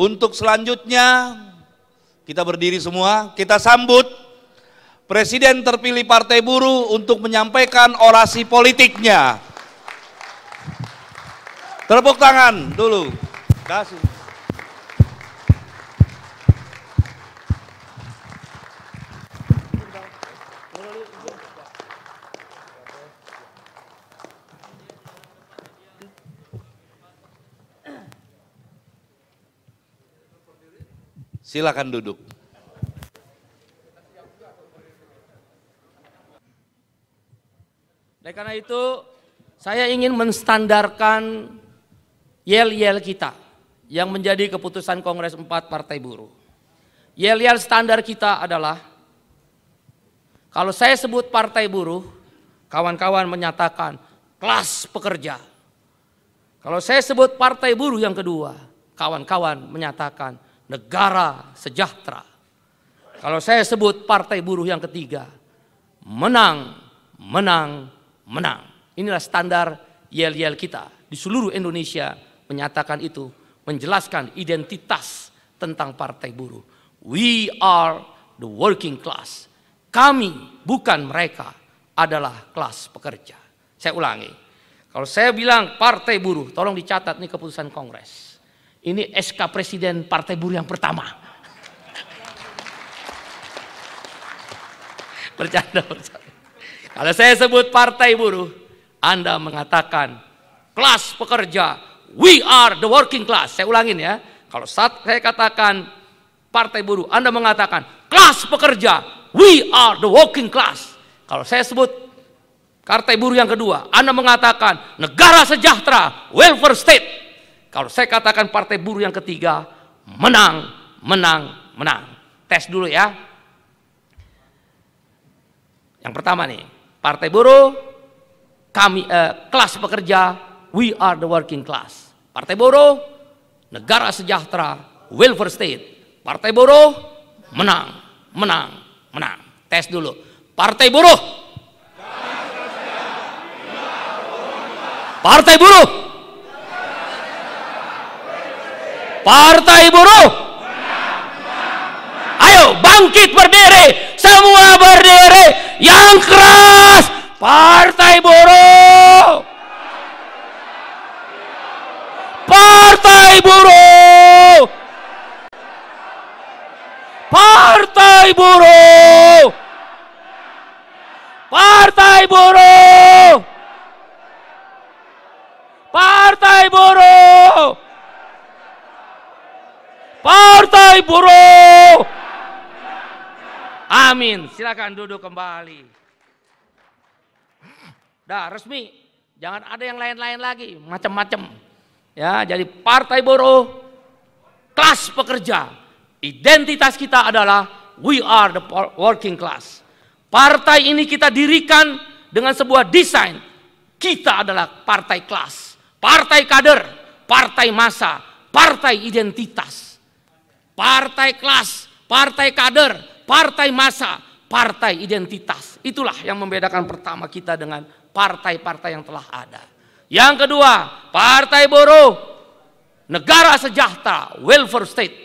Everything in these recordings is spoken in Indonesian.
Untuk selanjutnya, kita berdiri semua, kita sambut Presiden terpilih Partai Buruh untuk menyampaikan orasi politiknya. Tepuk tangan dulu. Kasih. Silakan duduk. Oleh karena itu, saya ingin menstandarkan yel-yel kita yang menjadi keputusan Kongres 4 Partai Buruh. Yel-yel standar kita adalah kalau saya sebut Partai Buruh, kawan-kawan menyatakan kelas pekerja. Kalau saya sebut Partai Buruh yang kedua, kawan-kawan menyatakan negara sejahtera. Kalau saya sebut partai buruh yang ketiga, menang, menang, menang. Inilah standar yel-yel kita di seluruh Indonesia menyatakan itu, menjelaskan identitas tentang partai buruh. We are the working class. Kami bukan mereka adalah kelas pekerja. Saya ulangi. Kalau saya bilang partai buruh, tolong dicatat nih keputusan Kongres. Ini SK Presiden Partai Buruh yang pertama. bercanda, bercanda. Kalau saya sebut Partai Buruh, Anda mengatakan kelas pekerja, we are the working class. Saya ulangin ya. Kalau saat saya katakan Partai Buruh, Anda mengatakan kelas pekerja, we are the working class. Kalau saya sebut Partai buruh yang kedua, Anda mengatakan negara sejahtera, welfare state. Kalau saya katakan partai buruh yang ketiga, menang, menang, menang. Tes dulu ya. Yang pertama nih, partai buruh, kami eh, kelas pekerja, we are the working class. Partai buruh, negara sejahtera, welfare state. Partai buruh, menang, menang, menang. Tes dulu. Partai buruh. Partai buruh. Partai buruh. Ayo bangkit berdiri, semua berdiri yang keras. Partai buruh. Partai buruh. Partai buruh. Partai buruh. wahai buruh. Amin. Silakan duduk kembali. Dah resmi. Jangan ada yang lain-lain lagi, macam-macam. Ya, jadi partai buruh kelas pekerja. Identitas kita adalah we are the working class. Partai ini kita dirikan dengan sebuah desain. Kita adalah partai kelas, partai kader, partai masa, partai identitas partai kelas, partai kader, partai masa, partai identitas. Itulah yang membedakan pertama kita dengan partai-partai yang telah ada. Yang kedua, partai buruh, negara sejahtera, welfare state.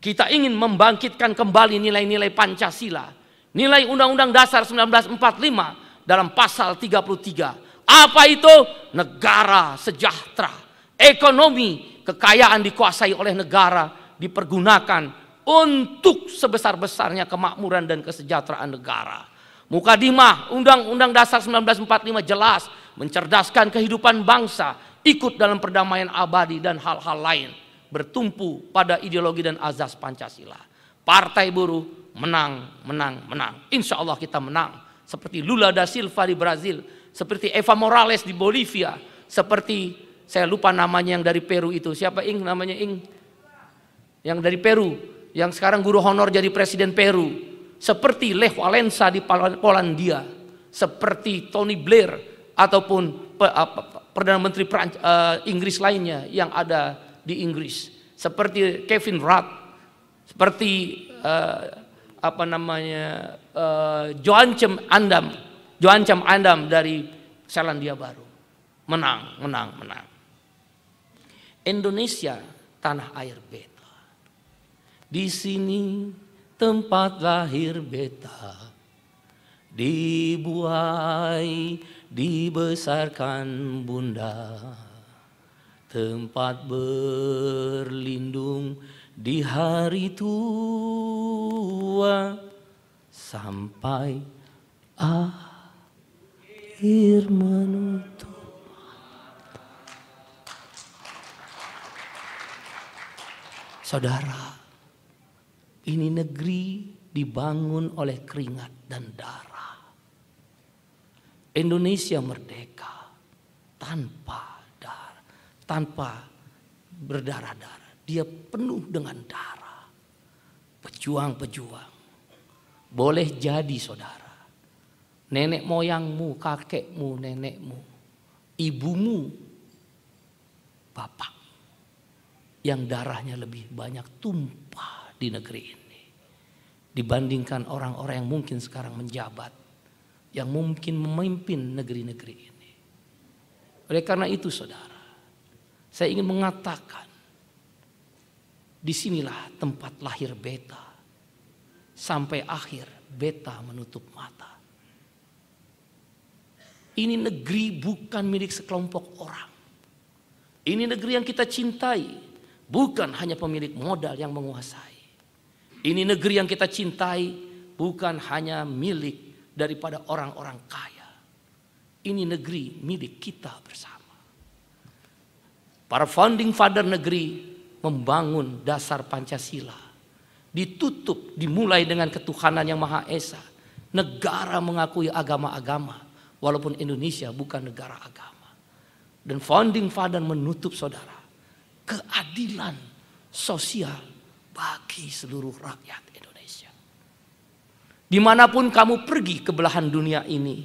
Kita ingin membangkitkan kembali nilai-nilai Pancasila, nilai Undang-Undang Dasar 1945 dalam pasal 33. Apa itu? Negara sejahtera, ekonomi, kekayaan dikuasai oleh negara, dipergunakan untuk sebesar-besarnya kemakmuran dan kesejahteraan negara. Mukadimah Undang-Undang Dasar 1945 jelas mencerdaskan kehidupan bangsa, ikut dalam perdamaian abadi dan hal-hal lain, bertumpu pada ideologi dan azas Pancasila. Partai buruh menang, menang, menang. Insya Allah kita menang. Seperti Lula da Silva di Brazil, seperti Eva Morales di Bolivia, seperti saya lupa namanya yang dari Peru itu. Siapa Ing namanya Ing? yang dari Peru, yang sekarang guru honor jadi presiden Peru, seperti Lech Walesa di Polandia, seperti Tony Blair ataupun perdana menteri eh, Inggris lainnya yang ada di Inggris, seperti Kevin Rudd, seperti uh, apa namanya uh, eh, Joan Cem Andam, Joan Andam dari Selandia Baru, menang, menang, menang. Indonesia tanah air bed. Di sini tempat lahir beta. Dibuai, dibesarkan bunda. Tempat berlindung di hari tua sampai akhir menutup. Saudara, ini negeri dibangun oleh keringat dan darah. Indonesia merdeka tanpa darah, tanpa berdarah-darah. Dia penuh dengan darah. Pejuang-pejuang. Boleh jadi saudara. Nenek moyangmu, kakekmu, nenekmu, ibumu, bapak. Yang darahnya lebih banyak tumpah di negeri ini dibandingkan orang-orang yang mungkin sekarang menjabat, yang mungkin memimpin negeri-negeri ini. Oleh karena itu, saudara, saya ingin mengatakan, disinilah tempat lahir beta. Sampai akhir, beta menutup mata. Ini negeri bukan milik sekelompok orang. Ini negeri yang kita cintai, bukan hanya pemilik modal yang menguasai. Ini negeri yang kita cintai bukan hanya milik daripada orang-orang kaya. Ini negeri milik kita bersama. Para founding father negeri membangun dasar Pancasila. Ditutup, dimulai dengan ketuhanan yang Maha Esa. Negara mengakui agama-agama, walaupun Indonesia bukan negara agama. Dan founding father menutup saudara. Keadilan sosial bagi seluruh rakyat Indonesia. Dimanapun kamu pergi ke belahan dunia ini,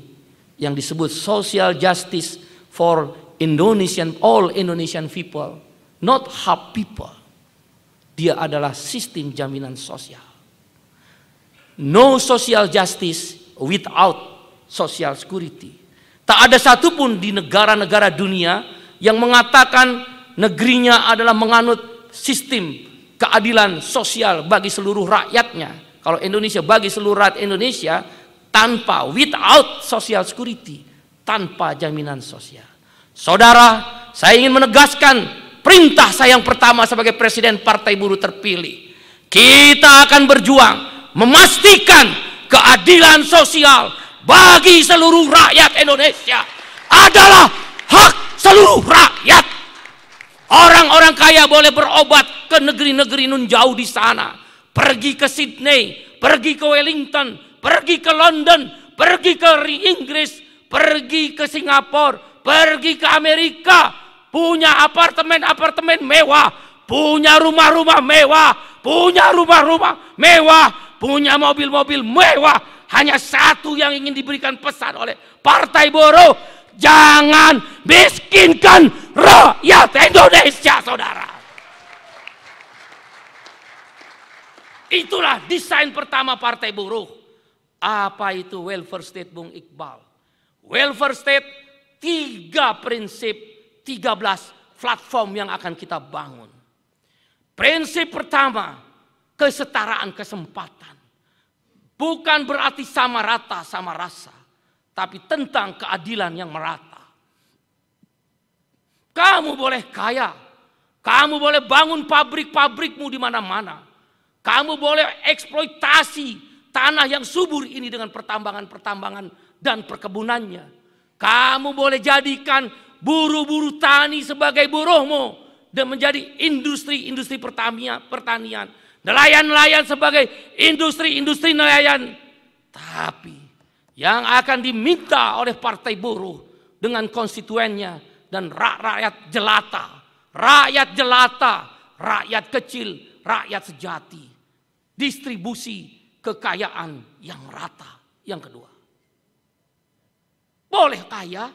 yang disebut social justice for Indonesian, all Indonesian people, not half people. Dia adalah sistem jaminan sosial. No social justice without social security. Tak ada satupun di negara-negara dunia yang mengatakan negerinya adalah menganut sistem keadilan sosial bagi seluruh rakyatnya. Kalau Indonesia bagi seluruh rakyat Indonesia tanpa without social security, tanpa jaminan sosial. Saudara, saya ingin menegaskan perintah saya yang pertama sebagai presiden Partai Buruh terpilih. Kita akan berjuang memastikan keadilan sosial bagi seluruh rakyat Indonesia adalah hak seluruh rakyat. Orang-orang kaya boleh berobat ke negeri-negeri nun jauh di sana. Pergi ke Sydney, pergi ke Wellington, pergi ke London, pergi ke Inggris, pergi ke Singapura, pergi ke Amerika. Punya apartemen-apartemen mewah, punya rumah-rumah mewah, punya rumah-rumah mewah, punya mobil-mobil mewah. Hanya satu yang ingin diberikan pesan oleh Partai Boroh jangan miskinkan rakyat Indonesia, saudara. Itulah desain pertama Partai Buruh. Apa itu welfare state Bung Iqbal? Welfare state tiga prinsip, tiga belas platform yang akan kita bangun. Prinsip pertama, kesetaraan kesempatan. Bukan berarti sama rata sama rasa tapi tentang keadilan yang merata. Kamu boleh kaya, kamu boleh bangun pabrik-pabrikmu di mana-mana, kamu boleh eksploitasi tanah yang subur ini dengan pertambangan-pertambangan dan perkebunannya. Kamu boleh jadikan buru-buru tani sebagai buruhmu dan menjadi industri-industri pertanian, pertanian. Nelayan-nelayan sebagai industri-industri nelayan. Tapi yang akan diminta oleh partai buruh dengan konstituennya dan rakyat jelata, rakyat jelata, rakyat kecil, rakyat sejati. Distribusi kekayaan yang rata. Yang kedua, boleh kaya,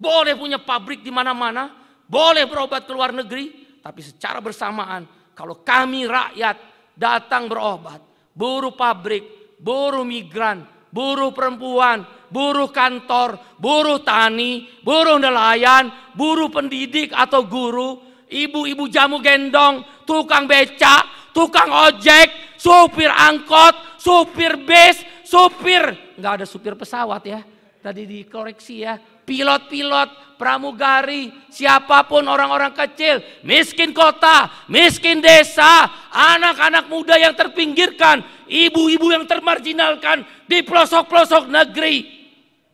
boleh punya pabrik di mana-mana, boleh berobat ke luar negeri, tapi secara bersamaan kalau kami rakyat datang berobat, buruh pabrik, buruh migran, buruh perempuan, buruh kantor, buruh tani, buruh nelayan, buruh pendidik atau guru, ibu-ibu jamu gendong, tukang beca, tukang ojek, supir angkot, supir bis, supir, nggak ada supir pesawat ya, tadi dikoreksi ya, pilot-pilot, pramugari, siapapun orang-orang kecil, miskin kota, miskin desa, anak-anak muda yang terpinggirkan, ibu-ibu yang termarjinalkan di pelosok-pelosok negeri,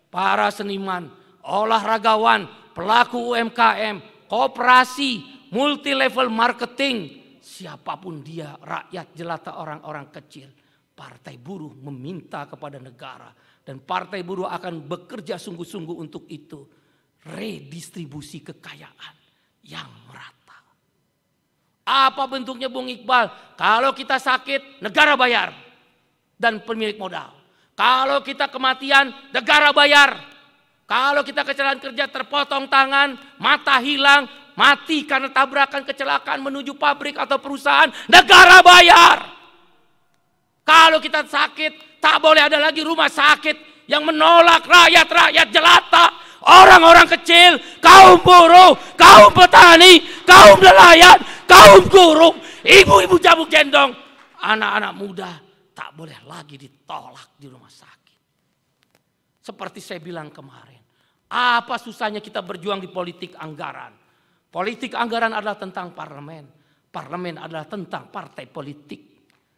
para seniman, olahragawan, pelaku UMKM, koperasi, multi level marketing, siapapun dia, rakyat jelata orang-orang kecil. Partai buruh meminta kepada negara dan partai buruh akan bekerja sungguh-sungguh untuk itu. Redistribusi kekayaan yang merata. Apa bentuknya Bung Iqbal? Kalau kita sakit, negara bayar. Dan pemilik modal. Kalau kita kematian, negara bayar. Kalau kita kecelakaan kerja terpotong tangan, mata hilang, mati karena tabrakan kecelakaan menuju pabrik atau perusahaan, negara bayar. Kalau kita sakit, tak boleh ada lagi rumah sakit yang menolak rakyat-rakyat jelata, orang-orang kecil, kaum buruh, kaum petani, kaum nelayan, kaum guru, ibu-ibu jamu gendong, anak-anak muda tak boleh lagi ditolak di rumah sakit. Seperti saya bilang kemarin, apa susahnya kita berjuang di politik anggaran? Politik anggaran adalah tentang parlemen, parlemen adalah tentang partai politik.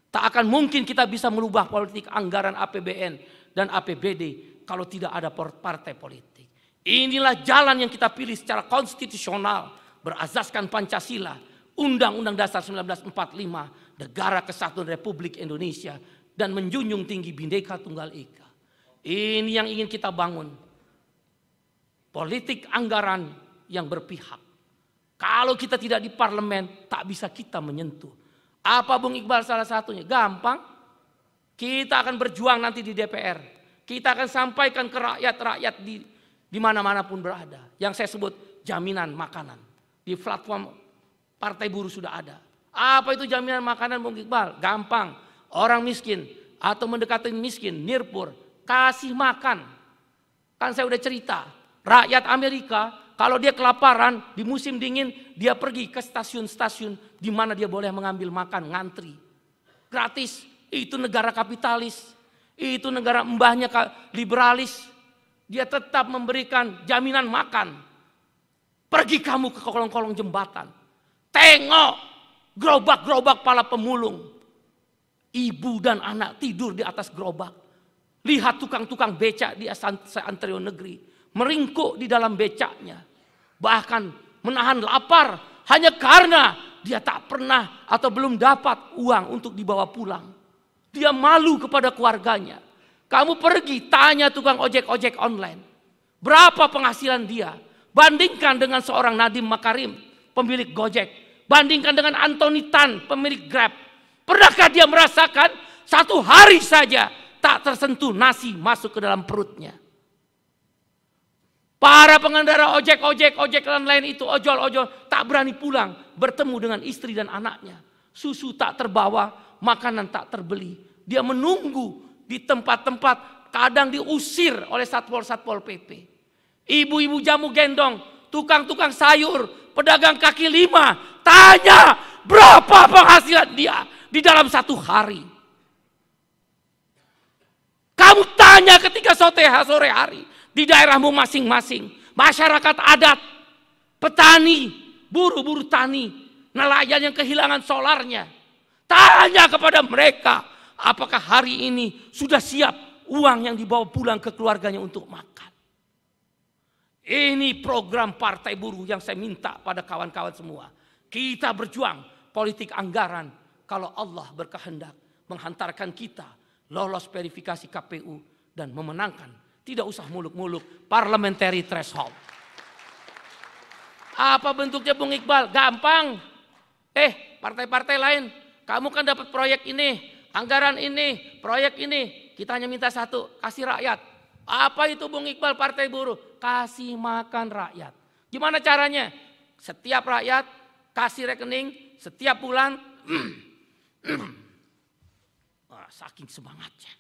Tak akan mungkin kita bisa merubah politik anggaran APBN dan APBD kalau tidak ada partai politik. Inilah jalan yang kita pilih secara konstitusional berazaskan Pancasila Undang-Undang Dasar 1945, Negara Kesatuan Republik Indonesia, dan menjunjung tinggi Bhinneka Tunggal Ika. Ini yang ingin kita bangun. Politik anggaran yang berpihak. Kalau kita tidak di parlemen, tak bisa kita menyentuh. Apa Bung Iqbal salah satunya? Gampang. Kita akan berjuang nanti di DPR. Kita akan sampaikan ke rakyat-rakyat di di mana-mana pun berada. Yang saya sebut jaminan makanan. Di platform Partai buruh sudah ada. Apa itu jaminan makanan Bung Iqbal? Gampang. Orang miskin atau mendekati miskin, nirpur, kasih makan. Kan saya udah cerita, rakyat Amerika kalau dia kelaparan di musim dingin dia pergi ke stasiun-stasiun di mana dia boleh mengambil makan ngantri. Gratis. Itu negara kapitalis. Itu negara mbahnya liberalis. Dia tetap memberikan jaminan makan. Pergi kamu ke kolong-kolong jembatan. Tengok gerobak-gerobak para pemulung. Ibu dan anak tidur di atas gerobak. Lihat tukang-tukang becak di seantero negeri. Meringkuk di dalam becaknya. Bahkan menahan lapar hanya karena dia tak pernah atau belum dapat uang untuk dibawa pulang. Dia malu kepada keluarganya. Kamu pergi tanya tukang ojek-ojek online. Berapa penghasilan dia? Bandingkan dengan seorang Nadiem Makarim, pemilik Gojek Bandingkan dengan Anthony Tan, pemilik Grab. Pernahkah dia merasakan satu hari saja tak tersentuh nasi masuk ke dalam perutnya? Para pengendara ojek, ojek, ojek dan lain itu, ojol, ojol, tak berani pulang bertemu dengan istri dan anaknya. Susu tak terbawa, makanan tak terbeli. Dia menunggu di tempat-tempat, kadang diusir oleh satpol-satpol PP. Ibu-ibu jamu gendong, tukang-tukang sayur, pedagang kaki lima, tanya berapa penghasilan dia di dalam satu hari. Kamu tanya ketika sore, sore hari di daerahmu masing-masing, masyarakat adat, petani, buru-buru tani, nelayan yang kehilangan solarnya. Tanya kepada mereka, apakah hari ini sudah siap uang yang dibawa pulang ke keluarganya untuk makan. Ini program Partai Buruh yang saya minta pada kawan-kawan semua. Kita berjuang politik anggaran kalau Allah berkehendak menghantarkan kita lolos verifikasi KPU dan memenangkan. Tidak usah muluk-muluk parliamentary threshold. Apa bentuknya Bung Iqbal? Gampang. Eh, partai-partai lain, kamu kan dapat proyek ini, anggaran ini, proyek ini. Kita hanya minta satu, kasih rakyat. Apa itu Bung Iqbal Partai Buruh? Kasih makan rakyat. Gimana caranya? Setiap rakyat kasih rekening setiap bulan. Wah, saking semangatnya.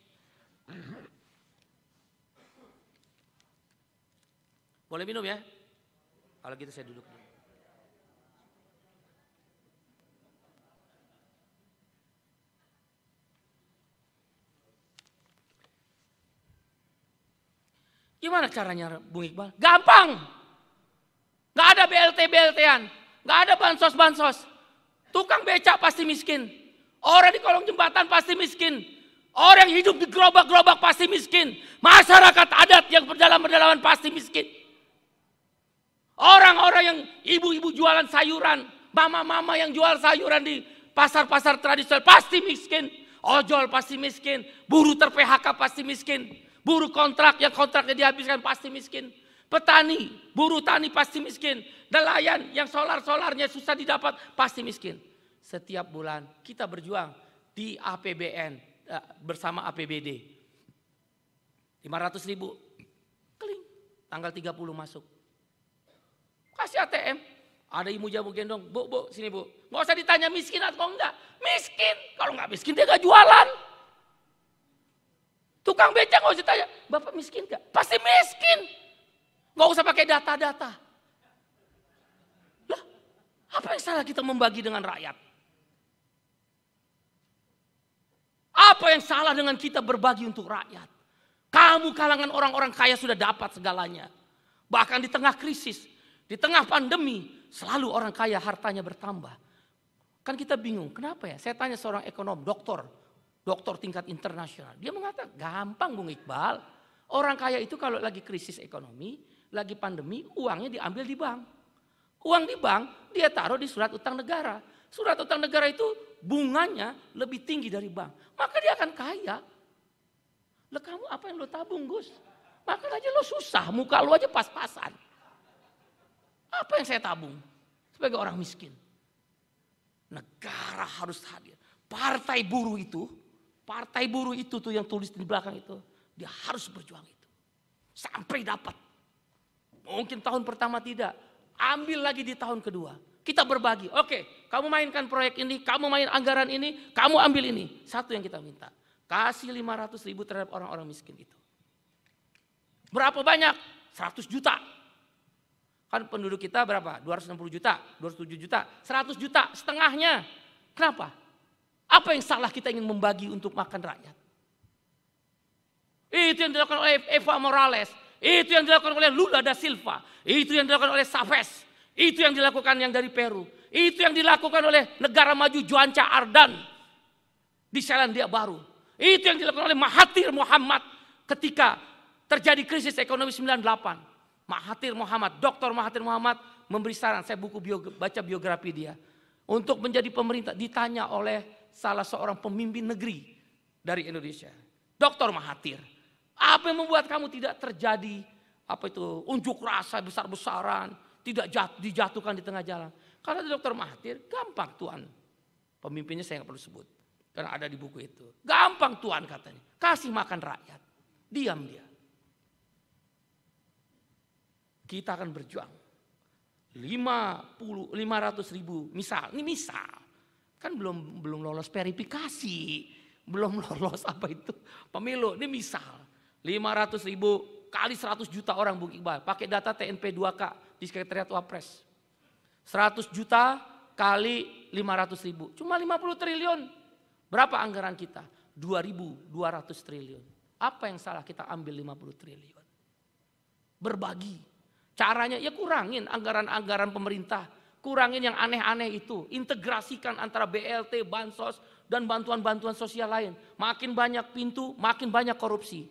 Boleh minum ya? Kalau gitu saya duduk dulu. Gimana caranya Bung Iqbal? Gampang. Gak ada BLT-BLT-an. Gak ada bansos-bansos. Tukang becak pasti miskin. Orang di kolong jembatan pasti miskin. Orang yang hidup di gerobak-gerobak pasti miskin. Masyarakat adat yang berjalan-berjalan pasti miskin. Orang-orang yang ibu-ibu jualan sayuran. Mama-mama yang jual sayuran di pasar-pasar tradisional pasti miskin. Ojol pasti miskin. Buruh ter-PHK pasti miskin Buruh kontrak yang kontraknya dihabiskan pasti miskin. Petani, buruh tani pasti miskin. Nelayan yang solar-solarnya susah didapat pasti miskin. Setiap bulan kita berjuang di APBN eh, bersama APBD. 500 ribu. Keling. Tanggal 30 masuk. Kasih ATM. Ada ibu jamu gendong. Bu, bu, sini bu. nggak usah ditanya miskin atau enggak. Miskin. Kalau nggak miskin dia nggak jualan. Tukang becak nggak usah tanya, bapak miskin nggak? Pasti miskin. Nggak usah pakai data-data. Lah, apa yang salah kita membagi dengan rakyat? Apa yang salah dengan kita berbagi untuk rakyat? Kamu kalangan orang-orang kaya sudah dapat segalanya. Bahkan di tengah krisis, di tengah pandemi, selalu orang kaya hartanya bertambah. Kan kita bingung, kenapa ya? Saya tanya seorang ekonom, doktor doktor tingkat internasional. Dia mengatakan, gampang Bung Iqbal. Orang kaya itu kalau lagi krisis ekonomi, lagi pandemi, uangnya diambil di bank. Uang di bank, dia taruh di surat utang negara. Surat utang negara itu bunganya lebih tinggi dari bank. Maka dia akan kaya. Lah kamu apa yang lo tabung Gus? Maka aja lo susah, muka lo aja pas-pasan. Apa yang saya tabung sebagai orang miskin? Negara harus hadir. Partai buruh itu Partai buruh itu tuh yang tulis di belakang itu. Dia harus berjuang itu. Sampai dapat. Mungkin tahun pertama tidak. Ambil lagi di tahun kedua. Kita berbagi. Oke, kamu mainkan proyek ini, kamu main anggaran ini, kamu ambil ini. Satu yang kita minta. Kasih 500 ribu terhadap orang-orang miskin itu. Berapa banyak? 100 juta. Kan penduduk kita berapa? 260 juta, 207 juta, 100 juta, setengahnya. Kenapa? Apa yang salah kita ingin membagi untuk makan rakyat? Itu yang dilakukan oleh Eva Morales. Itu yang dilakukan oleh Lula da Silva. Itu yang dilakukan oleh Saves. Itu yang dilakukan yang dari Peru. Itu yang dilakukan oleh negara maju Juanca Ardan. Di Selandia Baru. Itu yang dilakukan oleh Mahathir Muhammad ketika terjadi krisis ekonomi 98. Mahathir Muhammad, Dr. Mahathir Muhammad memberi saran, saya buku bio, baca biografi dia. Untuk menjadi pemerintah ditanya oleh salah seorang pemimpin negeri dari Indonesia. Dr. Mahathir. Apa yang membuat kamu tidak terjadi apa itu unjuk rasa besar-besaran, tidak jat, dijatuhkan di tengah jalan. Karena Dr. Mahathir, gampang Tuhan. Pemimpinnya saya nggak perlu sebut. Karena ada di buku itu. Gampang Tuhan katanya. Kasih makan rakyat. Diam dia. Kita akan berjuang. 50, 500 ribu misal. Ini misal. Kan belum belum lolos verifikasi, belum lolos apa itu pemilu. Ini misal 500 ribu kali 100 juta orang Bung Iqbal. Pakai data TNP 2K di Sekretariat Wapres. 100 juta kali 500 ribu. Cuma 50 triliun. Berapa anggaran kita? 2.200 triliun. Apa yang salah kita ambil 50 triliun? Berbagi. Caranya ya kurangin anggaran-anggaran pemerintah Kurangin yang aneh-aneh itu. Integrasikan antara BLT, Bansos, dan bantuan-bantuan sosial lain. Makin banyak pintu, makin banyak korupsi.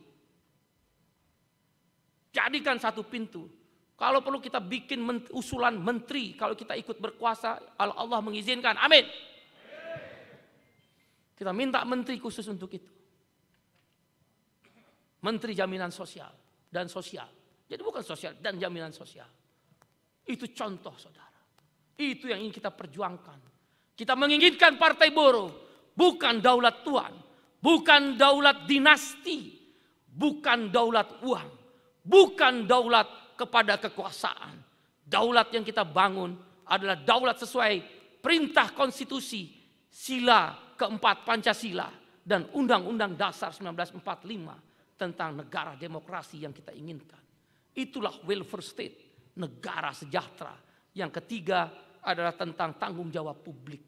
Jadikan satu pintu. Kalau perlu kita bikin usulan menteri, kalau kita ikut berkuasa, Allah mengizinkan. Amin. Kita minta menteri khusus untuk itu. Menteri jaminan sosial dan sosial. Jadi bukan sosial dan jaminan sosial. Itu contoh saudara. Itu yang ingin kita perjuangkan. Kita menginginkan partai buruh, bukan daulat tuan, bukan daulat dinasti, bukan daulat uang, bukan daulat kepada kekuasaan. Daulat yang kita bangun adalah daulat sesuai perintah konstitusi, sila keempat Pancasila dan Undang-Undang Dasar 1945 tentang negara demokrasi yang kita inginkan. Itulah welfare state, negara sejahtera. Yang ketiga, adalah tentang tanggung jawab publik.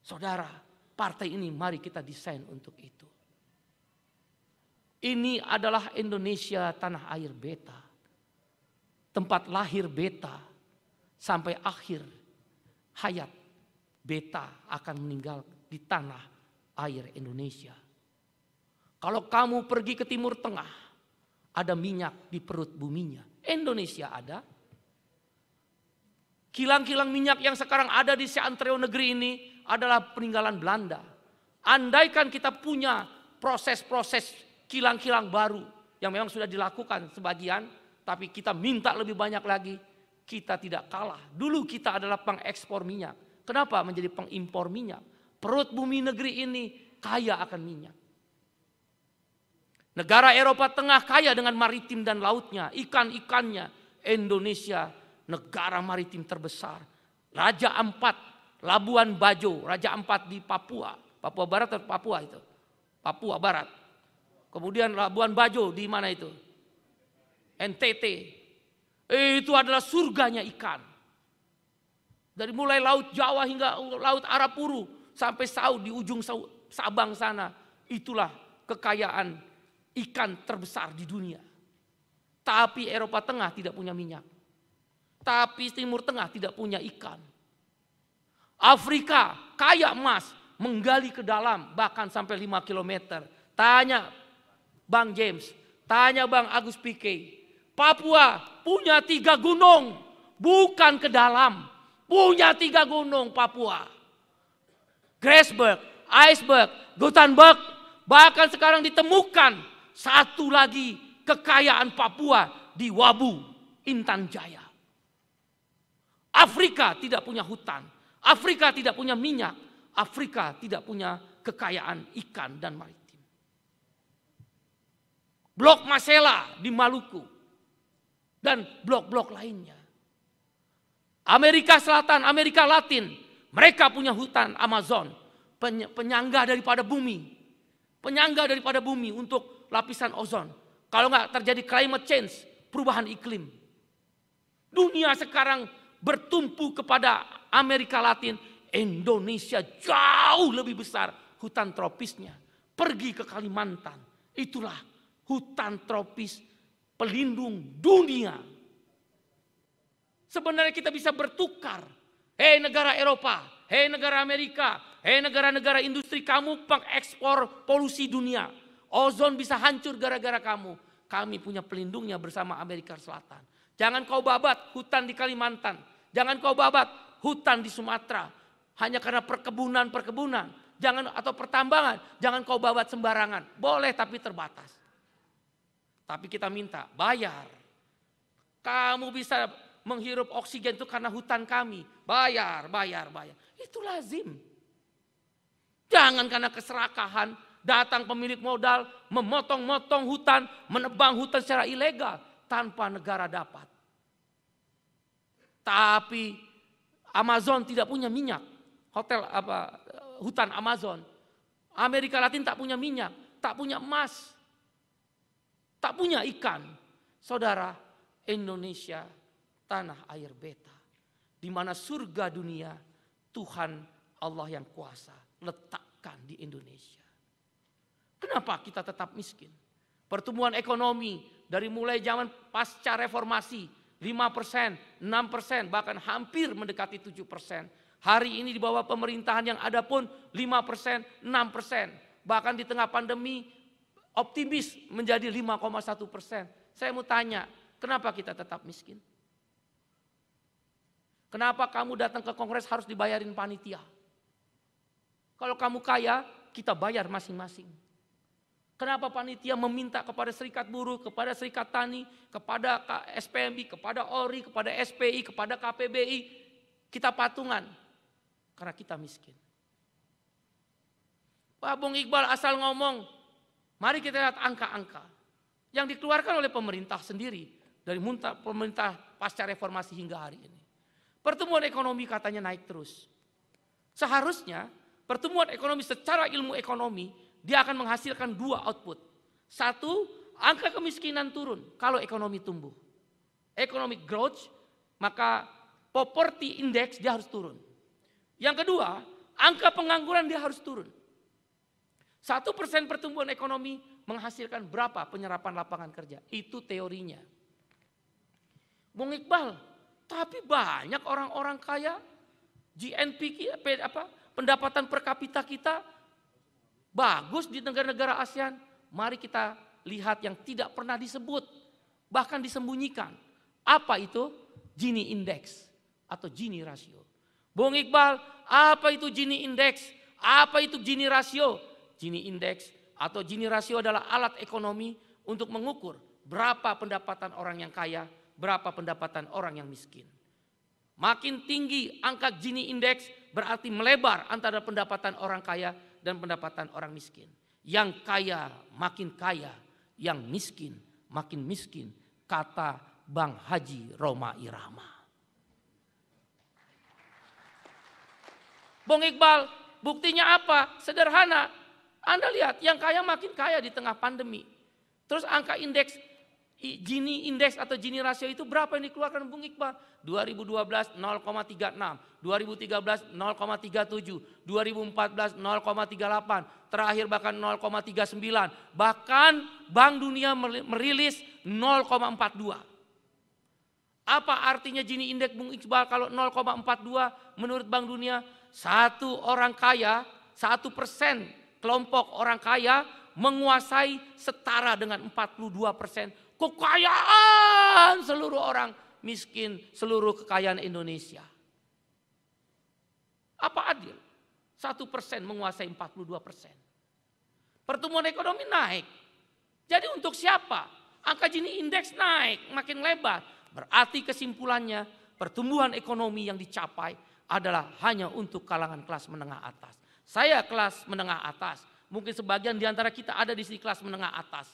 Saudara, partai ini mari kita desain untuk itu. Ini adalah Indonesia tanah air beta. Tempat lahir beta sampai akhir hayat beta akan meninggal di tanah air Indonesia. Kalau kamu pergi ke Timur Tengah, ada minyak di perut buminya. Indonesia ada, Kilang-kilang minyak yang sekarang ada di seantero negeri ini adalah peninggalan Belanda. Andaikan kita punya proses-proses kilang-kilang baru yang memang sudah dilakukan sebagian, tapi kita minta lebih banyak lagi, kita tidak kalah. Dulu kita adalah pengekspor minyak. Kenapa menjadi pengimpor minyak? Perut bumi negeri ini kaya akan minyak. Negara Eropa Tengah kaya dengan maritim dan lautnya, ikan-ikannya. Indonesia negara maritim terbesar. Raja Ampat, Labuan Bajo, Raja Ampat di Papua. Papua Barat atau Papua itu? Papua Barat. Kemudian Labuan Bajo di mana itu? NTT. Eh, itu adalah surganya ikan. Dari mulai laut Jawa hingga laut Arapuru sampai Sau di ujung Sabang sana. Itulah kekayaan ikan terbesar di dunia. Tapi Eropa Tengah tidak punya minyak. Tapi Timur Tengah tidak punya ikan. Afrika kaya emas, menggali ke dalam bahkan sampai 5 km. Tanya Bang James, tanya Bang Agus Pike. Papua punya tiga gunung, bukan ke dalam. Punya tiga gunung Papua. Grasberg, Iceberg, Gutenberg, bahkan sekarang ditemukan satu lagi kekayaan Papua di Wabu, Intan Jaya. Afrika tidak punya hutan, Afrika tidak punya minyak, Afrika tidak punya kekayaan ikan dan maritim. Blok Masela di Maluku dan blok-blok lainnya. Amerika Selatan, Amerika Latin, mereka punya hutan Amazon, penyangga daripada bumi. Penyangga daripada bumi untuk lapisan ozon. Kalau nggak terjadi climate change, perubahan iklim. Dunia sekarang bertumpu kepada Amerika Latin, Indonesia jauh lebih besar hutan tropisnya. Pergi ke Kalimantan, itulah hutan tropis pelindung dunia. Sebenarnya kita bisa bertukar. Hei negara Eropa, hei negara Amerika, hei negara-negara industri kamu pengekspor polusi dunia. Ozon bisa hancur gara-gara kamu. Kami punya pelindungnya bersama Amerika Selatan. Jangan kau babat hutan di Kalimantan. Jangan kau babat hutan di Sumatera hanya karena perkebunan-perkebunan, jangan atau pertambangan, jangan kau babat sembarangan. Boleh tapi terbatas. Tapi kita minta bayar. Kamu bisa menghirup oksigen itu karena hutan kami. Bayar, bayar, bayar. Itu lazim. Jangan karena keserakahan datang pemilik modal memotong-motong hutan, menebang hutan secara ilegal tanpa negara dapat. Tapi Amazon tidak punya minyak. Hotel apa hutan Amazon. Amerika Latin tak punya minyak, tak punya emas. Tak punya ikan. Saudara, Indonesia tanah air beta. Di mana surga dunia Tuhan Allah yang kuasa letakkan di Indonesia. Kenapa kita tetap miskin? Pertumbuhan ekonomi dari mulai zaman pasca reformasi 5 persen, 6 persen, bahkan hampir mendekati 7 persen. Hari ini di bawah pemerintahan yang ada pun 5 persen, 6 persen. Bahkan di tengah pandemi optimis menjadi 5,1 persen. Saya mau tanya, kenapa kita tetap miskin? Kenapa kamu datang ke kongres harus dibayarin panitia? Kalau kamu kaya, kita bayar masing-masing. Kenapa panitia meminta kepada serikat buruh, kepada serikat tani, kepada SPMB, kepada ORI, kepada SPI, kepada KPBI. Kita patungan. Karena kita miskin. Pak Bung Iqbal asal ngomong. Mari kita lihat angka-angka. Yang dikeluarkan oleh pemerintah sendiri. Dari muntah pemerintah pasca reformasi hingga hari ini. Pertumbuhan ekonomi katanya naik terus. Seharusnya pertumbuhan ekonomi secara ilmu ekonomi dia akan menghasilkan dua output. Satu, angka kemiskinan turun kalau ekonomi tumbuh. Economic growth, maka poverty index dia harus turun. Yang kedua, angka pengangguran dia harus turun. Satu persen pertumbuhan ekonomi menghasilkan berapa penyerapan lapangan kerja? Itu teorinya. Bung Iqbal, tapi banyak orang-orang kaya, GNP apa pendapatan per kapita kita bagus di negara-negara ASEAN, mari kita lihat yang tidak pernah disebut, bahkan disembunyikan. Apa itu? Gini Index atau Gini rasio. Bung Iqbal, apa itu Gini Index? Apa itu Gini rasio? Gini Index atau Gini rasio adalah alat ekonomi untuk mengukur berapa pendapatan orang yang kaya, berapa pendapatan orang yang miskin. Makin tinggi angka Gini Index berarti melebar antara pendapatan orang kaya dan pendapatan orang miskin. Yang kaya makin kaya, yang miskin makin miskin, kata Bang Haji Roma Irama. Bung Iqbal, buktinya apa? Sederhana. Anda lihat, yang kaya makin kaya di tengah pandemi. Terus angka indeks Gini indeks atau Gini rasio itu berapa yang dikeluarkan Bung Iqbal? 2012 0,36, 2013 0,37, 2014 0,38, terakhir bahkan 0,39, bahkan Bank Dunia merilis 0,42. Apa artinya Gini indeks Bung Iqbal kalau 0,42 menurut Bank Dunia? Satu orang kaya, satu persen kelompok orang kaya menguasai setara dengan 42 persen kekayaan seluruh orang miskin, seluruh kekayaan Indonesia. Apa adil? Satu persen menguasai 42 persen. Pertumbuhan ekonomi naik. Jadi untuk siapa? Angka Gini indeks naik, makin lebar. Berarti kesimpulannya pertumbuhan ekonomi yang dicapai adalah hanya untuk kalangan kelas menengah atas. Saya kelas menengah atas, mungkin sebagian di antara kita ada di sini kelas menengah atas.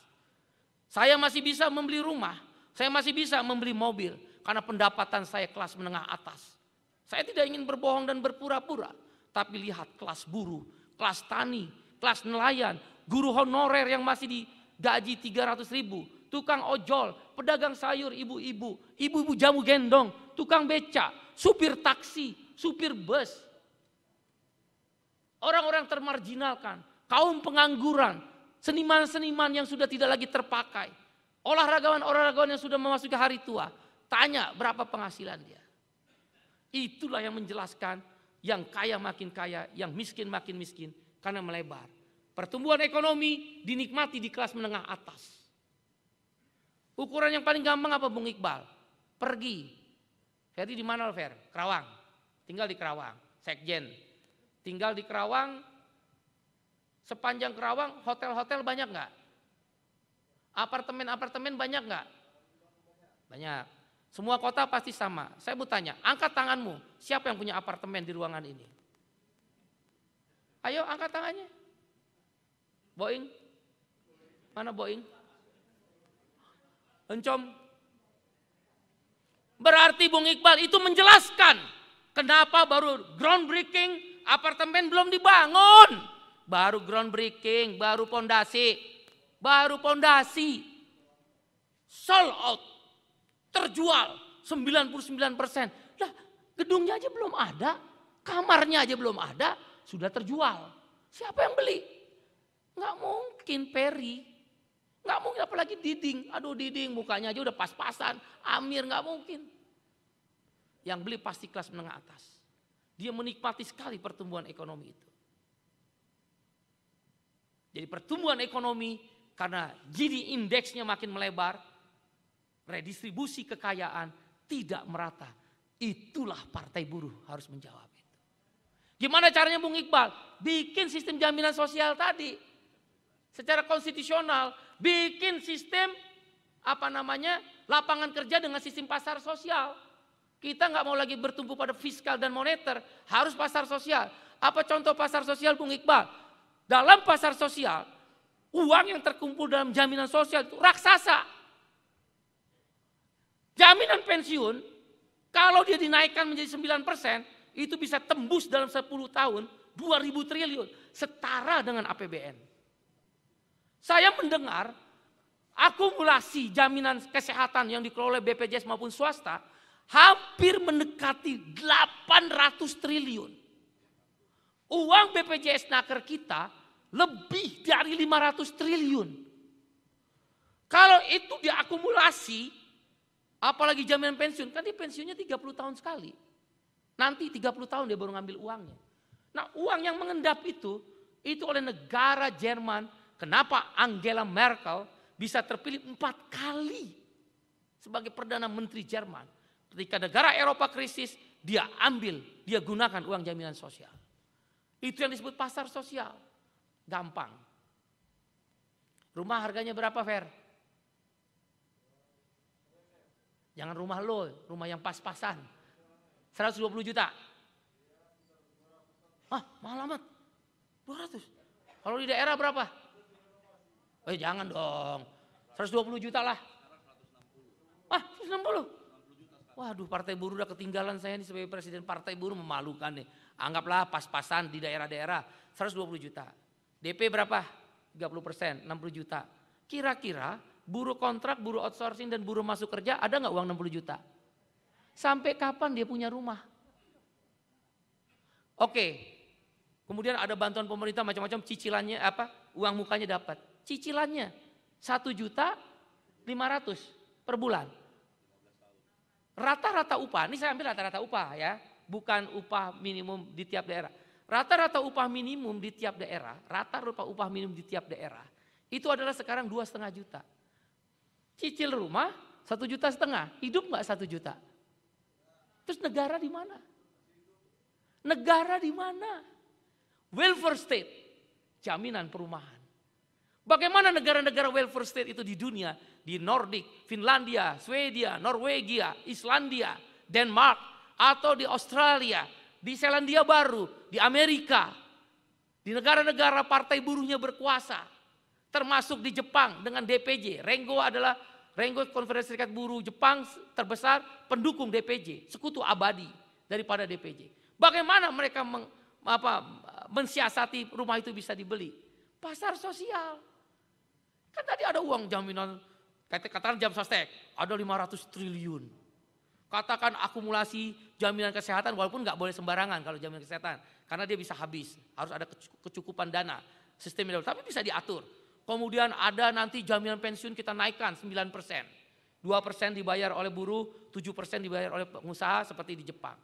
Saya masih bisa membeli rumah, saya masih bisa membeli mobil karena pendapatan saya kelas menengah atas. Saya tidak ingin berbohong dan berpura-pura, tapi lihat kelas buruh, kelas tani, kelas nelayan, guru honorer yang masih di gaji 300 ribu, tukang ojol, pedagang sayur, ibu-ibu, ibu-ibu jamu gendong, tukang beca, supir taksi, supir bus. Orang-orang termarjinalkan, kaum pengangguran, seniman-seniman yang sudah tidak lagi terpakai, olahragawan-olahragawan yang sudah memasuki hari tua, tanya berapa penghasilan dia. Itulah yang menjelaskan yang kaya makin kaya, yang miskin makin miskin karena melebar. Pertumbuhan ekonomi dinikmati di kelas menengah atas. Ukuran yang paling gampang apa Bung Iqbal? Pergi. Ferry di mana Ferry? Kerawang. Tinggal di Kerawang. Sekjen. Tinggal di Kerawang, Sepanjang Kerawang hotel-hotel banyak nggak? Apartemen-apartemen banyak nggak? Banyak. Semua kota pasti sama. Saya mau tanya, angkat tanganmu. Siapa yang punya apartemen di ruangan ini? Ayo angkat tangannya. Boeing? Mana Boeing? Encom? Berarti Bung Iqbal itu menjelaskan kenapa baru groundbreaking apartemen belum dibangun baru groundbreaking, baru pondasi, baru pondasi. Sold out, terjual 99 persen. Lah, gedungnya aja belum ada, kamarnya aja belum ada, sudah terjual. Siapa yang beli? Nggak mungkin Perry. Nggak mungkin apalagi Diding. Aduh Diding mukanya aja udah pas-pasan. Amir nggak mungkin. Yang beli pasti kelas menengah atas. Dia menikmati sekali pertumbuhan ekonomi itu. Jadi pertumbuhan ekonomi karena jadi indeksnya makin melebar, redistribusi kekayaan tidak merata. Itulah partai buruh harus menjawab itu. Gimana caranya Bung Iqbal? Bikin sistem jaminan sosial tadi secara konstitusional, bikin sistem apa namanya lapangan kerja dengan sistem pasar sosial. Kita nggak mau lagi bertumpu pada fiskal dan moneter, harus pasar sosial. Apa contoh pasar sosial Bung Iqbal? Dalam pasar sosial, uang yang terkumpul dalam jaminan sosial itu raksasa. Jaminan pensiun, kalau dia dinaikkan menjadi 9 persen, itu bisa tembus dalam 10 tahun 2000 triliun, setara dengan APBN. Saya mendengar akumulasi jaminan kesehatan yang dikelola BPJS maupun swasta hampir mendekati 800 triliun. Uang BPJS naker kita lebih dari 500 triliun. Kalau itu diakumulasi, apalagi jaminan pensiun, kan dia pensiunnya 30 tahun sekali. Nanti 30 tahun dia baru ngambil uangnya. Nah uang yang mengendap itu, itu oleh negara Jerman, kenapa Angela Merkel bisa terpilih empat kali sebagai Perdana Menteri Jerman. Ketika negara Eropa krisis, dia ambil, dia gunakan uang jaminan sosial. Itu yang disebut pasar sosial. Gampang. Rumah harganya berapa, Fer? Jangan rumah lo, rumah yang pas-pasan. 120 juta. Ah, mahal amat. 200. Kalau di daerah berapa? Eh, jangan dong. 120 juta lah. Ah, 160. Waduh, Partai Buruh udah ketinggalan saya nih sebagai presiden Partai Buruh memalukan nih. Anggaplah pas-pasan di daerah-daerah 120 juta. DP berapa? 30 persen, 60 juta. Kira-kira buruh kontrak, buruh outsourcing dan buruh masuk kerja ada nggak uang 60 juta? Sampai kapan dia punya rumah? Oke, kemudian ada bantuan pemerintah macam-macam cicilannya apa uang mukanya dapat cicilannya satu juta lima ratus per bulan rata-rata upah ini saya ambil rata-rata upah ya bukan upah minimum di tiap daerah Rata-rata upah minimum di tiap daerah, rata-rata upah minimum di tiap daerah, itu adalah sekarang dua setengah juta. Cicil rumah satu juta setengah, hidup nggak satu juta. Terus negara di mana? Negara di mana? Welfare state, jaminan perumahan. Bagaimana negara-negara welfare state itu di dunia? Di Nordik, Finlandia, Swedia, Norwegia, Islandia, Denmark, atau di Australia, di Selandia Baru, di Amerika, di negara-negara partai buruhnya berkuasa, termasuk di Jepang dengan DPJ. Renggo adalah Renggo Konferensi Serikat Buruh Jepang terbesar pendukung DPJ, sekutu abadi daripada DPJ. Bagaimana mereka meng, apa, mensiasati rumah itu bisa dibeli? Pasar sosial. Kan tadi ada uang jaminan, katakan jam sostek, ada 500 triliun. Katakan akumulasi jaminan kesehatan walaupun nggak boleh sembarangan kalau jaminan kesehatan. Karena dia bisa habis, harus ada kecukupan dana. Sistem itu tapi bisa diatur. Kemudian ada nanti jaminan pensiun kita naikkan 9 persen. 2 persen dibayar oleh buruh, 7 persen dibayar oleh pengusaha seperti di Jepang.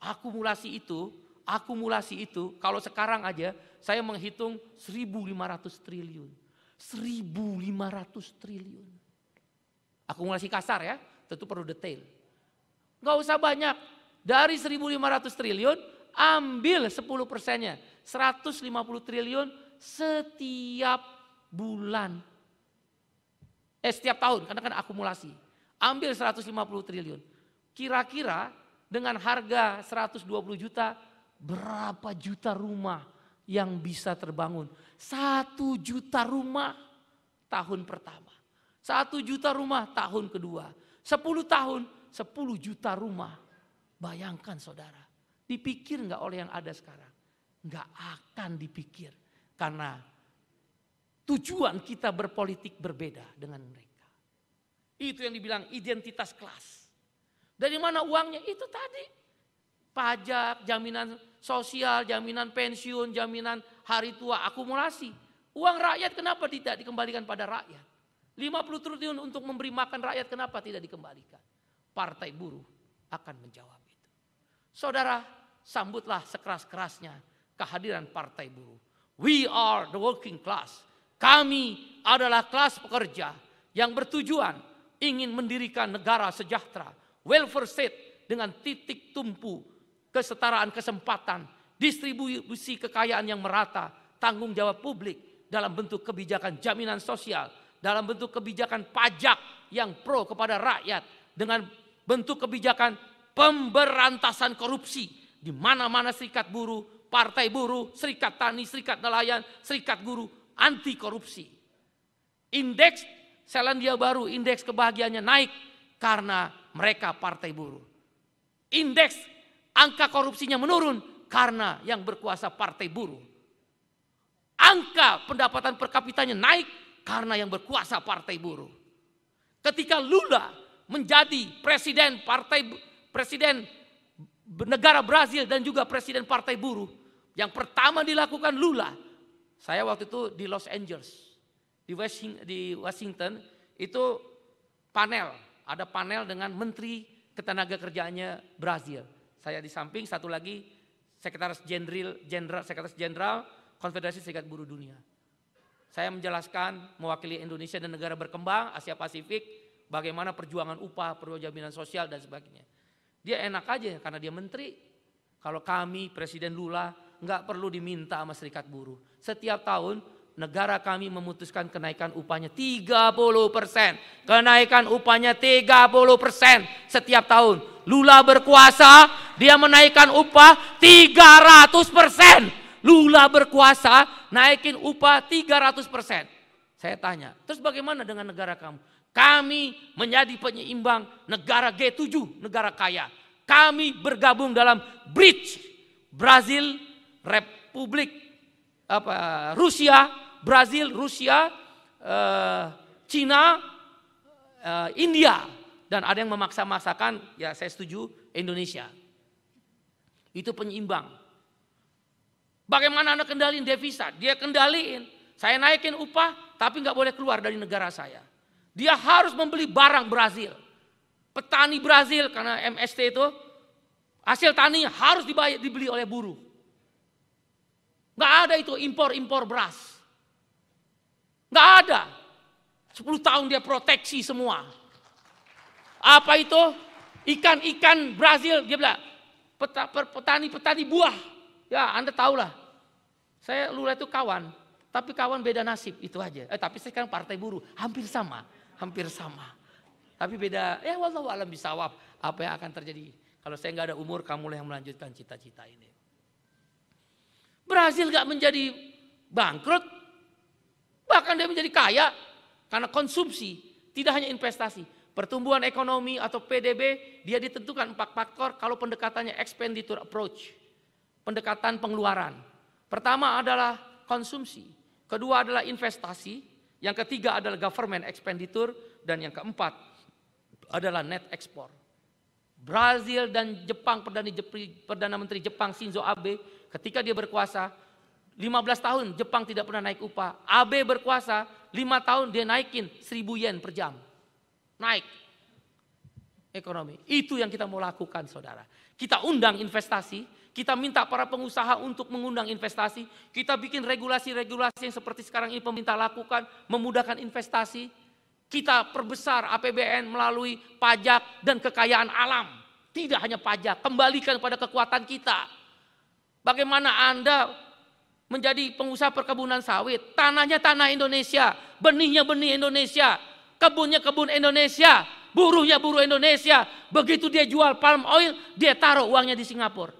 Akumulasi itu, akumulasi itu kalau sekarang aja saya menghitung 1.500 triliun. 1.500 triliun. Akumulasi kasar ya, tentu perlu detail. Gak usah banyak. Dari 1.500 triliun, ambil 10 persennya. 150 triliun setiap bulan. Eh setiap tahun, karena kan akumulasi. Ambil 150 triliun. Kira-kira dengan harga 120 juta, berapa juta rumah yang bisa terbangun? Satu juta rumah tahun pertama. Satu juta rumah tahun kedua. Sepuluh tahun 10 juta rumah. Bayangkan saudara, dipikir nggak oleh yang ada sekarang? Nggak akan dipikir. Karena tujuan kita berpolitik berbeda dengan mereka. Itu yang dibilang identitas kelas. Dari mana uangnya? Itu tadi. Pajak, jaminan sosial, jaminan pensiun, jaminan hari tua, akumulasi. Uang rakyat kenapa tidak dikembalikan pada rakyat? 50 triliun untuk memberi makan rakyat kenapa tidak dikembalikan? Partai buruh akan menjawab itu. Saudara, sambutlah sekeras-kerasnya kehadiran partai buruh. We are the working class. Kami adalah kelas pekerja yang bertujuan ingin mendirikan negara sejahtera, welfare state dengan titik tumpu kesetaraan kesempatan, distribusi kekayaan yang merata, tanggung jawab publik dalam bentuk kebijakan jaminan sosial, dalam bentuk kebijakan pajak yang pro kepada rakyat, dengan bentuk kebijakan pemberantasan korupsi di mana-mana serikat buruh, partai buruh, serikat tani, serikat nelayan, serikat guru anti korupsi. Indeks Selandia Baru, indeks kebahagiaannya naik karena mereka partai buruh. Indeks angka korupsinya menurun karena yang berkuasa partai buruh. Angka pendapatan per kapitanya naik karena yang berkuasa partai buruh. Ketika Lula menjadi presiden partai presiden negara Brazil dan juga presiden partai buruh. Yang pertama dilakukan Lula. Saya waktu itu di Los Angeles, di Washington, di Washington itu panel, ada panel dengan menteri ketenaga kerjaannya Brazil. Saya di samping satu lagi sekretaris jenderal, jenderal sekretaris jenderal Konfederasi Serikat Buruh Dunia. Saya menjelaskan mewakili Indonesia dan negara berkembang Asia Pasifik bagaimana perjuangan upah, perjuangan jaminan sosial dan sebagainya. Dia enak aja karena dia menteri. Kalau kami Presiden Lula nggak perlu diminta sama serikat buruh. Setiap tahun negara kami memutuskan kenaikan upahnya 30 persen. Kenaikan upahnya 30 persen setiap tahun. Lula berkuasa, dia menaikkan upah 300 persen. Lula berkuasa, naikin upah 300 persen. Saya tanya, terus bagaimana dengan negara kamu? Kami menjadi penyeimbang negara G7, negara kaya. Kami bergabung dalam bridge Brazil, Republik apa Rusia, Brazil, Rusia, eh, Cina, eh, India dan ada yang memaksa masakan ya saya setuju Indonesia. Itu penyeimbang. Bagaimana Anda kendaliin devisa? Dia kendaliin. Saya naikin upah tapi nggak boleh keluar dari negara saya. Dia harus membeli barang Brazil. Petani Brazil karena MST itu hasil tani harus dibayar, dibeli oleh buruh. Gak ada itu impor-impor beras. Gak ada. 10 tahun dia proteksi semua. Apa itu? Ikan-ikan Brazil, dia bilang, petani-petani buah. Ya, Anda tahulah. Saya Lula itu kawan, tapi kawan beda nasib, itu aja. Eh, tapi sekarang partai buruh, hampir sama hampir sama. Tapi beda, ya walau alam bisawab apa yang akan terjadi. Kalau saya nggak ada umur, kamu yang melanjutkan cita-cita ini. Berhasil nggak menjadi bangkrut, bahkan dia menjadi kaya karena konsumsi, tidak hanya investasi. Pertumbuhan ekonomi atau PDB dia ditentukan empat faktor kalau pendekatannya expenditure approach, pendekatan pengeluaran. Pertama adalah konsumsi, kedua adalah investasi, yang ketiga adalah government expenditure dan yang keempat adalah net export. Brazil dan Jepang perdana, perdana menteri Jepang Shinzo Abe ketika dia berkuasa 15 tahun Jepang tidak pernah naik upah. Abe berkuasa 5 tahun dia naikin 1000 yen per jam. Naik ekonomi. Itu yang kita mau lakukan saudara. Kita undang investasi, kita minta para pengusaha untuk mengundang investasi. Kita bikin regulasi-regulasi yang seperti sekarang ini pemerintah lakukan, memudahkan investasi. Kita perbesar APBN melalui pajak dan kekayaan alam. Tidak hanya pajak, kembalikan pada kekuatan kita. Bagaimana Anda menjadi pengusaha perkebunan sawit, tanahnya tanah Indonesia, benihnya benih Indonesia, kebunnya kebun Indonesia, buruhnya buruh Indonesia. Begitu dia jual palm oil, dia taruh uangnya di Singapura.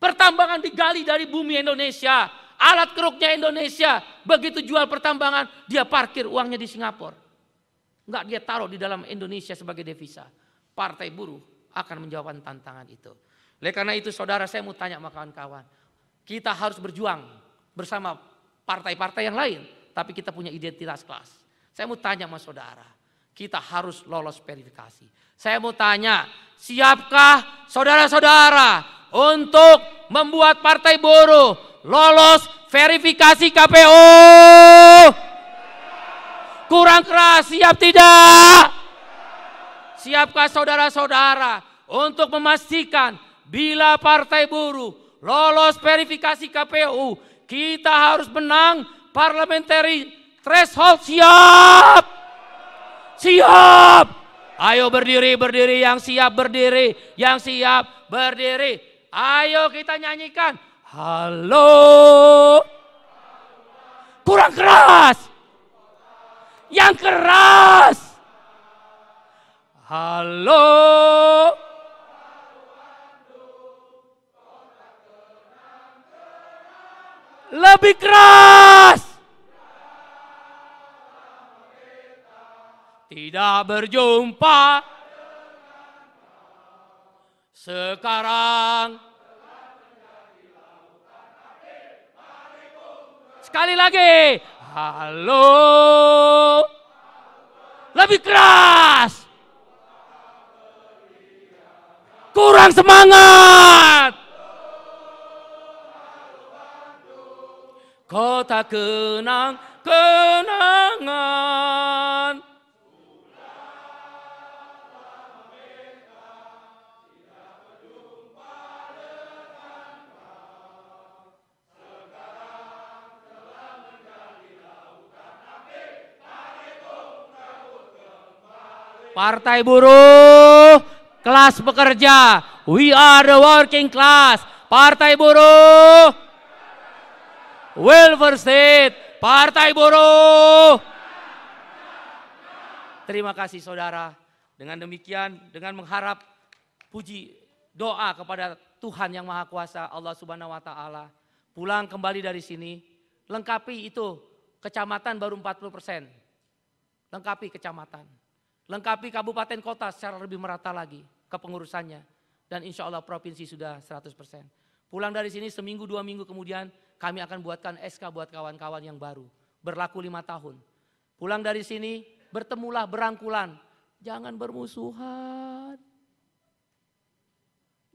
Pertambangan digali dari bumi Indonesia. Alat keruknya Indonesia. Begitu jual pertambangan, dia parkir uangnya di Singapura. Enggak dia taruh di dalam Indonesia sebagai devisa. Partai buruh akan menjawab tantangan itu. Oleh karena itu saudara saya mau tanya sama kawan-kawan. Kita harus berjuang bersama partai-partai yang lain. Tapi kita punya identitas kelas. Saya mau tanya sama saudara kita harus lolos verifikasi. Saya mau tanya, siapkah saudara-saudara untuk membuat partai buruh lolos verifikasi KPU. Kurang keras, siap tidak? Siapkah saudara-saudara untuk memastikan bila partai buruh lolos verifikasi KPU, kita harus menang parliamentary threshold siap. Siap. Ayo berdiri, berdiri yang siap berdiri, yang siap berdiri. Ayo kita nyanyikan. Halo. Kurang keras. Yang keras. Halo. Lebih keras. Tidak berjumpa. Sekarang Sekali lagi. Halo. Lebih keras. Kurang semangat. Kota kenang kenangan Partai Buruh, kelas pekerja. We are the working class. Partai Buruh, welfare state. Partai Buruh. Terima kasih saudara. Dengan demikian, dengan mengharap puji doa kepada Tuhan yang Maha Kuasa Allah Subhanahu wa taala. Pulang kembali dari sini, lengkapi itu kecamatan baru 40 persen. Lengkapi kecamatan. Lengkapi kabupaten kota secara lebih merata lagi kepengurusannya. Dan insya Allah provinsi sudah 100%. Pulang dari sini seminggu dua minggu kemudian kami akan buatkan SK buat kawan-kawan yang baru. Berlaku lima tahun. Pulang dari sini bertemulah berangkulan. Jangan bermusuhan.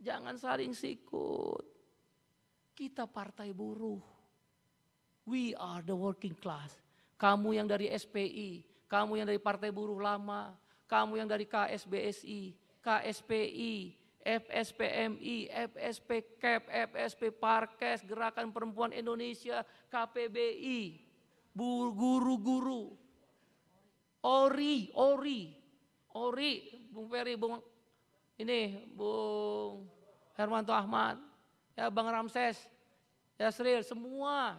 Jangan saling sikut. Kita partai buruh. We are the working class. Kamu yang dari SPI, kamu yang dari Partai Buruh Lama, kamu yang dari KSBSI, KSPI, FSPMI, FSP CAP, e FSP Parkes, Gerakan Perempuan Indonesia, KPBI, guru-guru, ORI, ORI, ORI, Bung Ferry, Bung ini Bung Hermanto Ahmad, ya Bang Ramses, ya Sril, semua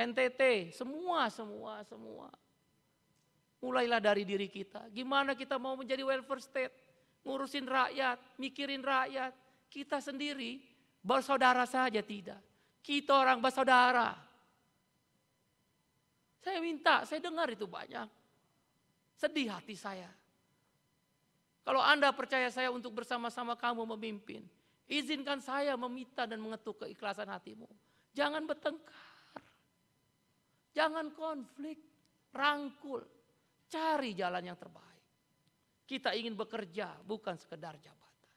NTT, semua, semua, semua. Mulailah dari diri kita. Gimana kita mau menjadi welfare state? Ngurusin rakyat, mikirin rakyat. Kita sendiri bersaudara saja tidak. Kita orang bersaudara. Saya minta, saya dengar itu banyak. Sedih hati saya. Kalau Anda percaya saya untuk bersama-sama kamu memimpin, izinkan saya meminta dan mengetuk keikhlasan hatimu. Jangan bertengkar. Jangan konflik, rangkul. Cari jalan yang terbaik. Kita ingin bekerja, bukan sekedar jabatan.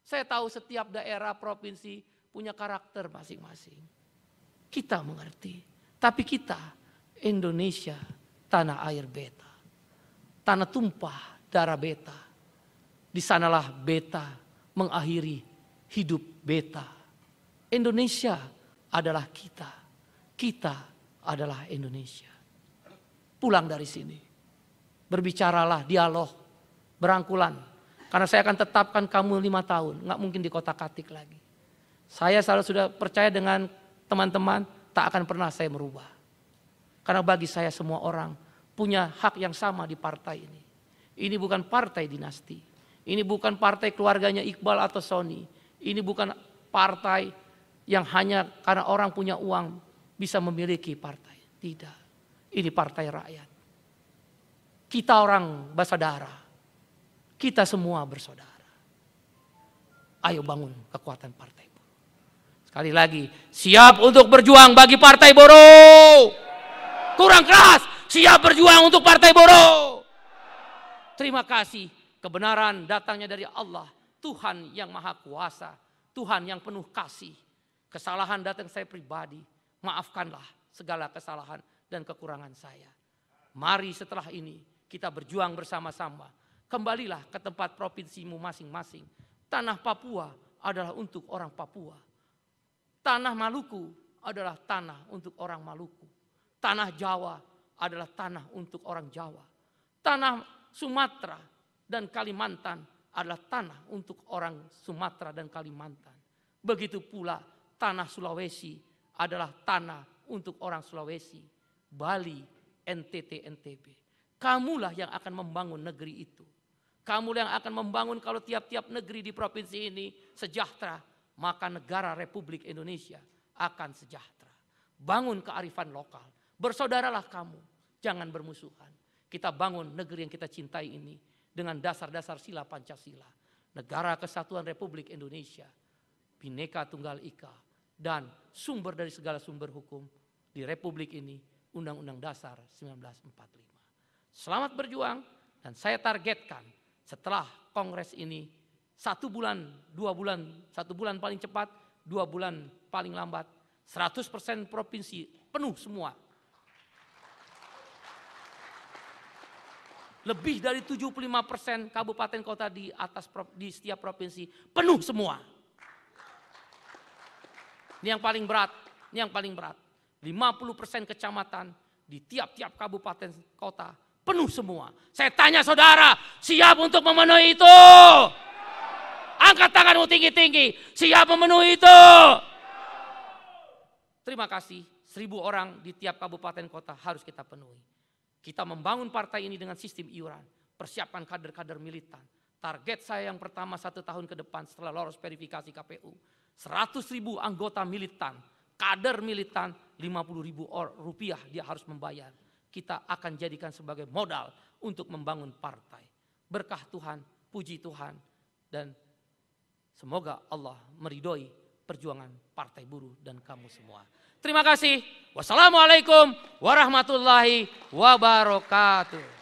Saya tahu setiap daerah provinsi punya karakter masing-masing. Kita mengerti. Tapi kita, Indonesia, tanah air beta. Tanah tumpah darah beta. Di sanalah beta mengakhiri hidup beta. Indonesia adalah kita. Kita adalah Indonesia. Pulang dari sini berbicaralah, dialog, berangkulan. Karena saya akan tetapkan kamu lima tahun, nggak mungkin di Kota katik lagi. Saya selalu sudah percaya dengan teman-teman, tak akan pernah saya merubah. Karena bagi saya semua orang punya hak yang sama di partai ini. Ini bukan partai dinasti. Ini bukan partai keluarganya Iqbal atau Sony. Ini bukan partai yang hanya karena orang punya uang bisa memiliki partai. Tidak. Ini partai rakyat. Kita orang bersaudara. Kita semua bersaudara. Ayo bangun kekuatan partai buruh. Sekali lagi, siap untuk berjuang bagi partai buruh. Kurang keras, siap berjuang untuk partai buruh. Terima kasih, kebenaran datangnya dari Allah, Tuhan yang Maha Kuasa, Tuhan yang penuh kasih. Kesalahan datang saya pribadi, maafkanlah segala kesalahan dan kekurangan saya. Mari setelah ini kita berjuang bersama-sama. Kembalilah ke tempat provinsimu masing-masing. Tanah Papua adalah untuk orang Papua. Tanah Maluku adalah tanah untuk orang Maluku. Tanah Jawa adalah tanah untuk orang Jawa. Tanah Sumatera dan Kalimantan adalah tanah untuk orang Sumatera dan Kalimantan. Begitu pula tanah Sulawesi adalah tanah untuk orang Sulawesi, Bali, NTT, NTB. Kamulah yang akan membangun negeri itu. Kamulah yang akan membangun kalau tiap-tiap negeri di provinsi ini sejahtera, maka negara Republik Indonesia akan sejahtera. Bangun kearifan lokal. Bersaudaralah kamu, jangan bermusuhan. Kita bangun negeri yang kita cintai ini dengan dasar-dasar sila Pancasila. Negara Kesatuan Republik Indonesia, Bhinneka Tunggal Ika, dan sumber dari segala sumber hukum di Republik ini, Undang-Undang Dasar 1945. Selamat berjuang dan saya targetkan setelah kongres ini satu bulan, dua bulan, satu bulan paling cepat, dua bulan paling lambat, 100% provinsi penuh semua. Lebih dari 75% kabupaten kota di atas di setiap provinsi penuh semua. Ini yang paling berat, ini yang paling berat. 50% kecamatan di tiap-tiap kabupaten kota Penuh semua. Saya tanya saudara, siap untuk memenuhi itu? Angkat tanganmu tinggi-tinggi, siap memenuhi itu? Terima kasih, seribu orang di tiap kabupaten kota harus kita penuhi. Kita membangun partai ini dengan sistem iuran. persiapan kader-kader militan. Target saya yang pertama satu tahun ke depan setelah lolos verifikasi KPU. 100 ribu anggota militan, kader militan 50 ribu rupiah dia harus membayar kita akan jadikan sebagai modal untuk membangun partai. Berkah Tuhan, puji Tuhan, dan semoga Allah meridoi perjuangan Partai Buruh dan kamu semua. Terima kasih. Wassalamualaikum warahmatullahi wabarakatuh.